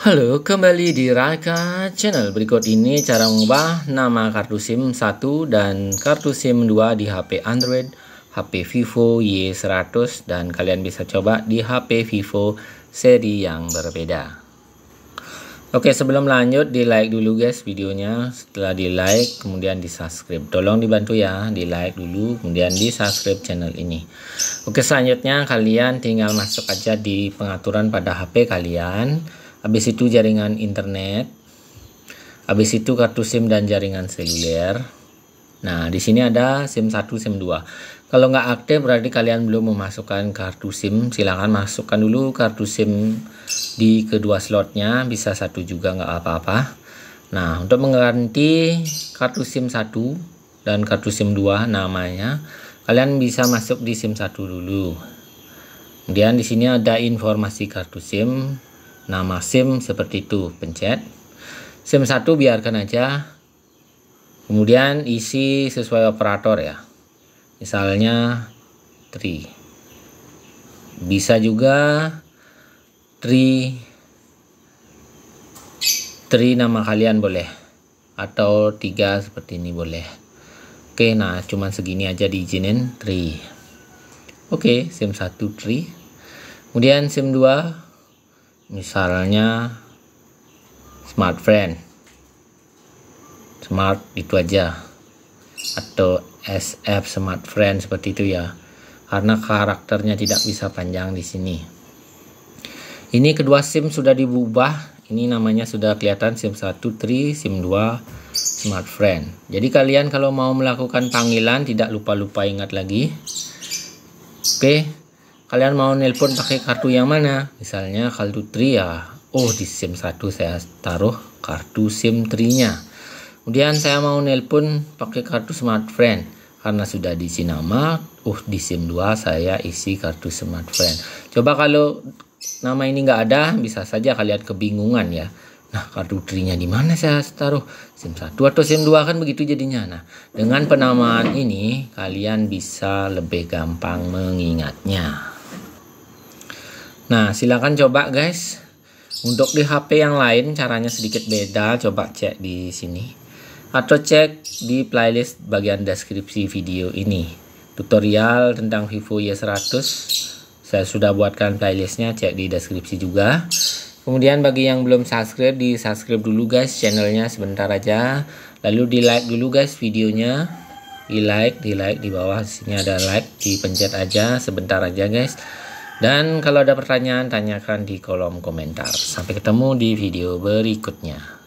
Halo, kembali di Raka Channel. Berikut ini cara mengubah nama kartu SIM 1 dan kartu SIM 2 di HP Android, HP Vivo Y100 dan kalian bisa coba di HP Vivo seri yang berbeda. Oke, sebelum lanjut di like dulu guys videonya. Setelah di like, kemudian di subscribe. Tolong dibantu ya, di like dulu, kemudian di subscribe channel ini. Oke, selanjutnya kalian tinggal masuk aja di pengaturan pada HP kalian habis itu jaringan internet, habis itu kartu SIM dan jaringan seluler. Nah, di sini ada SIM 1, SIM 2. Kalau nggak aktif berarti kalian belum memasukkan kartu SIM. Silahkan masukkan dulu kartu SIM di kedua slotnya, bisa satu juga nggak apa-apa. Nah, untuk mengganti kartu SIM 1 dan kartu SIM 2 namanya, kalian bisa masuk di SIM 1 dulu. Kemudian di sini ada informasi kartu SIM, nama SIM seperti itu pencet SIM 1 biarkan aja kemudian isi sesuai operator ya misalnya 3 bisa juga 3 3 nama kalian boleh atau 3 seperti ini boleh oke nah cuman segini aja diizinin 3 oke SIM 1 3 kemudian SIM 2 misalnya smart friend smart itu aja atau SF smart friend seperti itu ya karena karakternya tidak bisa panjang di sini ini kedua SIM sudah diubah ini namanya sudah kelihatan SIM 1 tri SIM 2 smart friend jadi kalian kalau mau melakukan panggilan tidak lupa-lupa ingat lagi oke okay kalian mau nelpon pakai kartu yang mana misalnya kartu tri ya oh di SIM 1 saya taruh kartu SIM tri nya kemudian saya mau nelpon pakai kartu smart friend karena sudah diisi nama oh di SIM 2 saya isi kartu smart friend coba kalau nama ini nggak ada bisa saja kalian kebingungan ya Nah, kartu trinya di mana saya taruh? SIM 1 atau SIM 2 kan begitu jadinya. Nah, dengan penamaan ini kalian bisa lebih gampang mengingatnya. Nah, silakan coba guys. Untuk di HP yang lain caranya sedikit beda, coba cek di sini. Atau cek di playlist bagian deskripsi video ini. Tutorial tentang Vivo Y100. Saya sudah buatkan playlistnya, cek di deskripsi juga. Kemudian bagi yang belum subscribe, di subscribe dulu guys channelnya sebentar aja. Lalu di like dulu guys videonya. Di like, di like di bawah sini ada like, dipencet aja sebentar aja guys. Dan kalau ada pertanyaan, tanyakan di kolom komentar. Sampai ketemu di video berikutnya.